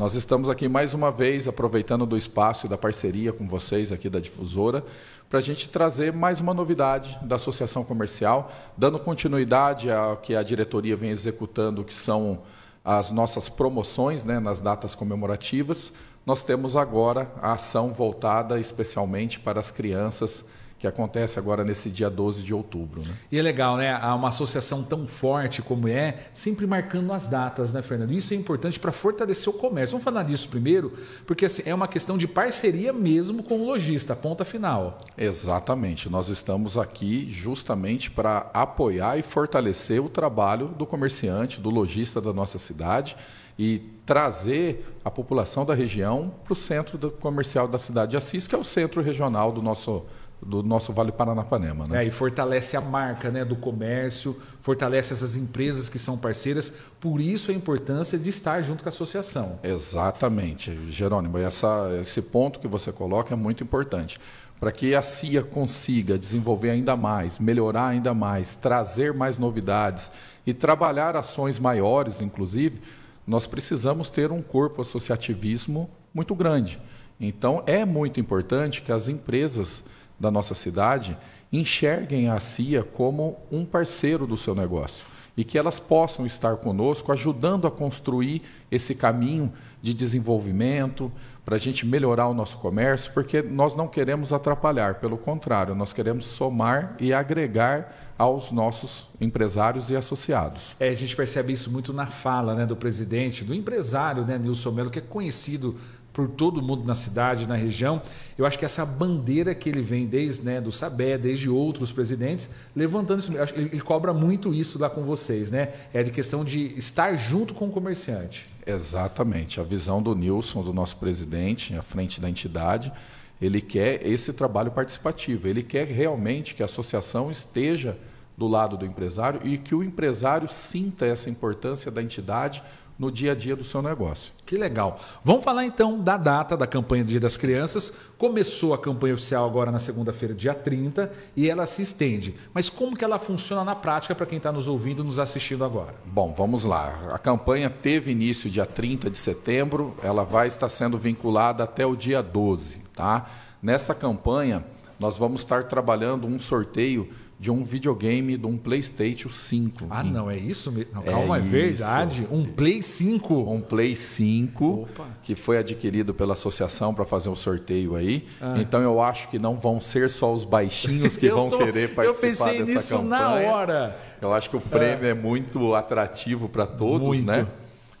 Nós estamos aqui mais uma vez aproveitando do espaço e da parceria com vocês aqui da difusora para a gente trazer mais uma novidade da associação comercial, dando continuidade ao que a diretoria vem executando, que são as nossas promoções né, nas datas comemorativas. Nós temos agora a ação voltada especialmente para as crianças que acontece agora nesse dia 12 de outubro. Né? E é legal, né? Há uma associação tão forte como é, sempre marcando as datas, né, Fernando? Isso é importante para fortalecer o comércio. Vamos falar disso primeiro, porque assim, é uma questão de parceria mesmo com o lojista, ponta final. Exatamente. Nós estamos aqui justamente para apoiar e fortalecer o trabalho do comerciante, do lojista da nossa cidade e trazer a população da região para o centro comercial da cidade de Assis, que é o centro regional do nosso do nosso Vale Paranapanema. Né? É, e fortalece a marca né, do comércio, fortalece essas empresas que são parceiras, por isso a importância de estar junto com a associação. Exatamente, Jerônimo, essa, esse ponto que você coloca é muito importante. Para que a CIA consiga desenvolver ainda mais, melhorar ainda mais, trazer mais novidades e trabalhar ações maiores, inclusive, nós precisamos ter um corpo associativismo muito grande. Então, é muito importante que as empresas da nossa cidade enxerguem a CIA como um parceiro do seu negócio e que elas possam estar conosco, ajudando a construir esse caminho de desenvolvimento, para a gente melhorar o nosso comércio, porque nós não queremos atrapalhar, pelo contrário, nós queremos somar e agregar aos nossos empresários e associados. É, a gente percebe isso muito na fala né, do presidente, do empresário né, Nilson Melo, que é conhecido por todo mundo na cidade, na região. Eu acho que essa bandeira que ele vem desde né, do Sabé, desde outros presidentes, levantando isso. Acho que ele, ele cobra muito isso lá com vocês, né? É de questão de estar junto com o comerciante. Exatamente. A visão do Nilson, do nosso presidente, à frente da entidade, ele quer esse trabalho participativo. Ele quer realmente que a associação esteja do lado do empresário e que o empresário sinta essa importância da entidade no dia a dia do seu negócio. Que legal. Vamos falar então da data da campanha Dia das Crianças. Começou a campanha oficial agora na segunda-feira, dia 30, e ela se estende. Mas como que ela funciona na prática para quem está nos ouvindo, nos assistindo agora? Bom, vamos lá. A campanha teve início dia 30 de setembro, ela vai estar sendo vinculada até o dia 12, tá? Nessa campanha, nós vamos estar trabalhando um sorteio de um videogame, de um PlayStation 5. Ah, não, é isso mesmo? É calma, é, é verdade. Um Play 5. Um Play 5, Opa. que foi adquirido pela associação para fazer um sorteio aí. Ah. Então eu acho que não vão ser só os baixinhos que vão tô, querer participar dessa campanha. Eu pensei nisso campanha. na hora. Eu acho que o prêmio ah. é muito atrativo para todos, né? muito. né?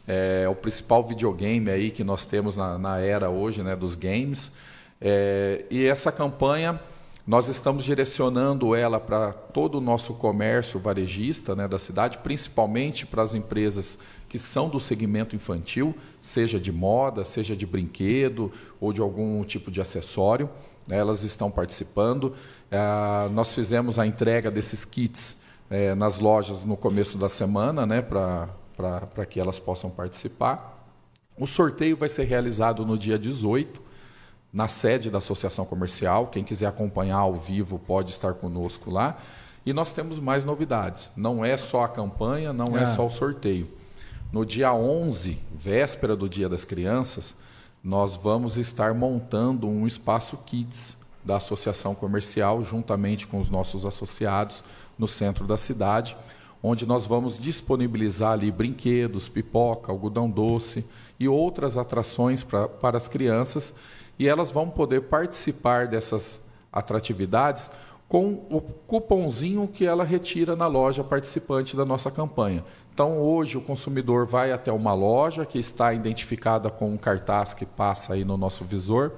É o principal videogame aí que nós temos na, na era hoje, né, dos games. É, e essa campanha nós estamos direcionando ela para todo o nosso comércio varejista né, da cidade, principalmente para as empresas que são do segmento infantil, seja de moda, seja de brinquedo ou de algum tipo de acessório. Né, elas estão participando. Ah, nós fizemos a entrega desses kits eh, nas lojas no começo da semana, né, para que elas possam participar. O sorteio vai ser realizado no dia 18 na sede da Associação Comercial. Quem quiser acompanhar ao vivo pode estar conosco lá. E nós temos mais novidades. Não é só a campanha, não é, é só o sorteio. No dia 11, véspera do Dia das Crianças, nós vamos estar montando um espaço Kids da Associação Comercial, juntamente com os nossos associados, no centro da cidade, onde nós vamos disponibilizar ali brinquedos, pipoca, algodão doce e outras atrações pra, para as crianças e elas vão poder participar dessas atratividades com o cupomzinho que ela retira na loja participante da nossa campanha. Então, hoje, o consumidor vai até uma loja que está identificada com um cartaz que passa aí no nosso visor,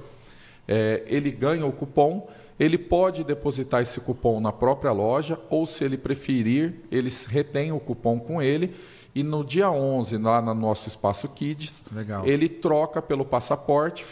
é, ele ganha o cupom, ele pode depositar esse cupom na própria loja, ou se ele preferir, ele retém o cupom com ele. E no dia 11, lá no nosso espaço Kids, Legal. ele troca pelo passaporte,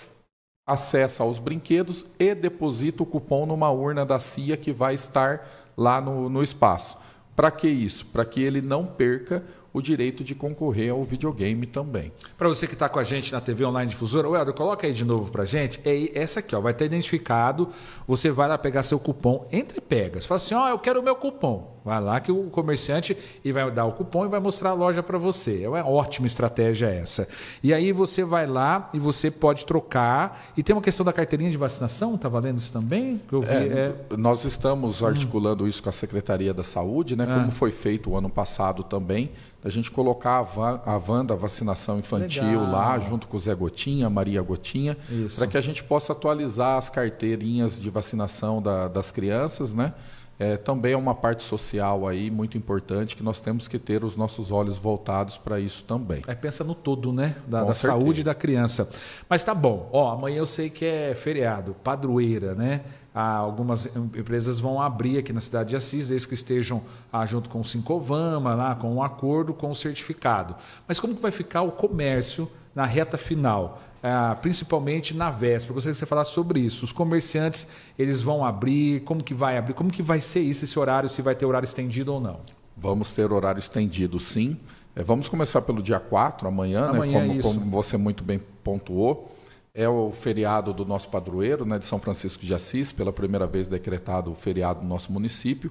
acessa aos brinquedos e deposita o cupom numa urna da CIA que vai estar lá no, no espaço. Para que isso? Para que ele não perca o direito de concorrer ao videogame também. Para você que está com a gente na TV Online Difusora, o Helder, coloca aí de novo para gente. É essa aqui, ó, vai estar identificado. Você vai lá pegar seu cupom entre pegas. Fala assim, ó, eu quero o meu cupom. Vai lá que o comerciante e vai dar o cupom e vai mostrar a loja para você. É uma ótima estratégia essa. E aí você vai lá e você pode trocar. E tem uma questão da carteirinha de vacinação, está valendo isso também? Vi, é, é... Nós estamos hum. articulando hum. isso com a Secretaria da Saúde, né? Ah. Como foi feito o ano passado também, a gente colocar a, van, a van da vacinação infantil Legal. lá, junto com o Zé Gotinha, Maria Gotinha, para que a gente possa atualizar as carteirinhas de vacinação da, das crianças, né? é, também é uma parte social aí muito importante que nós temos que ter os nossos olhos voltados para isso também. É, pensa no todo, né? Da, da saúde da criança. Mas tá bom. Ó, amanhã eu sei que é feriado, padroeira, né? algumas empresas vão abrir aqui na cidade de Assis, desde que estejam ah, junto com o Cincovama, lá, com um acordo, com o um certificado. Mas como que vai ficar o comércio na reta final, ah, principalmente na véspera? Eu gostaria que você falasse sobre isso. Os comerciantes, eles vão abrir? Como que vai abrir? Como que vai ser isso, esse horário, se vai ter horário estendido ou não? Vamos ter horário estendido, sim. É, vamos começar pelo dia 4, amanhã, amanhã né? como, é como você muito bem pontuou. É o feriado do nosso padroeiro, né, de São Francisco de Assis, pela primeira vez decretado o feriado no nosso município,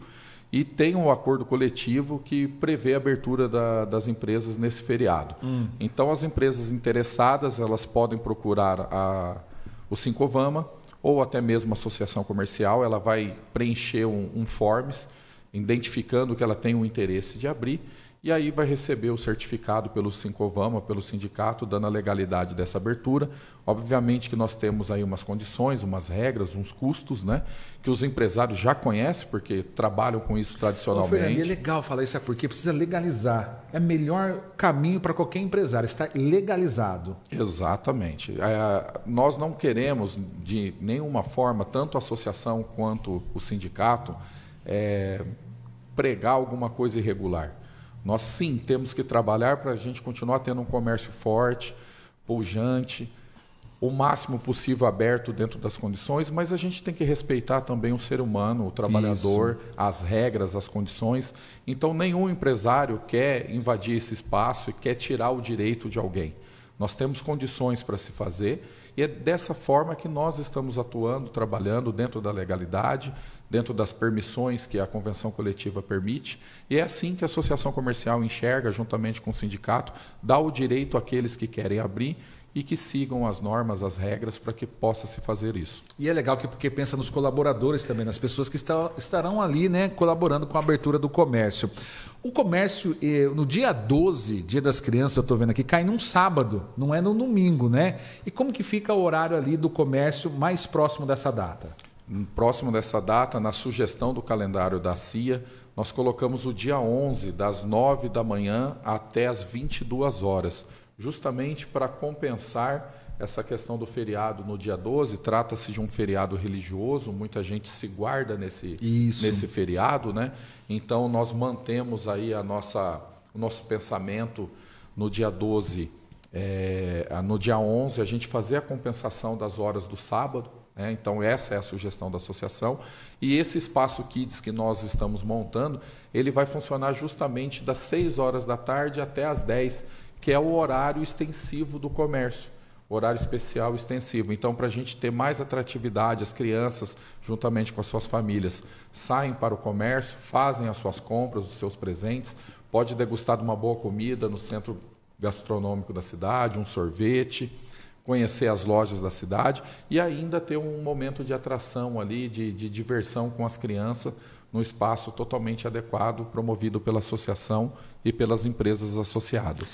e tem um acordo coletivo que prevê a abertura da, das empresas nesse feriado. Hum. Então, as empresas interessadas elas podem procurar a, o Cincovama ou até mesmo a associação comercial, ela vai preencher um, um forms identificando que ela tem um interesse de abrir e aí vai receber o certificado pelo Sincovama, pelo sindicato, dando a legalidade dessa abertura. Obviamente que nós temos aí umas condições, umas regras, uns custos, né? Que os empresários já conhecem, porque trabalham com isso é tradicionalmente. Ô, é legal falar isso, é porque precisa legalizar. É o melhor caminho para qualquer empresário, estar legalizado. Exatamente. É, nós não queremos, de nenhuma forma, tanto a associação quanto o sindicato, é, pregar alguma coisa irregular. Nós sim temos que trabalhar para a gente continuar tendo um comércio forte, pujante, o máximo possível aberto dentro das condições, mas a gente tem que respeitar também o ser humano, o trabalhador, Isso. as regras, as condições. Então, nenhum empresário quer invadir esse espaço e quer tirar o direito de alguém. Nós temos condições para se fazer e é dessa forma que nós estamos atuando, trabalhando dentro da legalidade, dentro das permissões que a convenção coletiva permite. E é assim que a associação comercial enxerga, juntamente com o sindicato, dá o direito àqueles que querem abrir e que sigam as normas, as regras para que possa se fazer isso. E é legal que porque pensa nos colaboradores também, nas pessoas que está, estarão ali, né, colaborando com a abertura do comércio. O comércio eh, no dia 12, Dia das Crianças, eu estou vendo aqui, cai num sábado, não é no domingo, né? E como que fica o horário ali do comércio mais próximo dessa data? Hum, próximo dessa data, na sugestão do calendário da CIA, nós colocamos o dia 11, das 9 da manhã até as 22 horas justamente para compensar essa questão do feriado no dia 12. Trata-se de um feriado religioso, muita gente se guarda nesse, nesse feriado, né? Então nós mantemos aí a nossa, o nosso pensamento no dia 12. É, eh, no dia 11, a gente fazer a compensação das horas do sábado, é, então, essa é a sugestão da associação. E esse espaço Kids que nós estamos montando, ele vai funcionar justamente das 6 horas da tarde até as 10 que é o horário extensivo do comércio horário especial extensivo. Então, para a gente ter mais atratividade, as crianças, juntamente com as suas famílias, saem para o comércio, fazem as suas compras, os seus presentes, pode degustar de uma boa comida no centro gastronômico da cidade, um sorvete, conhecer as lojas da cidade e ainda ter um momento de atração ali, de, de diversão com as crianças, num espaço totalmente adequado, promovido pela associação e pelas empresas associadas.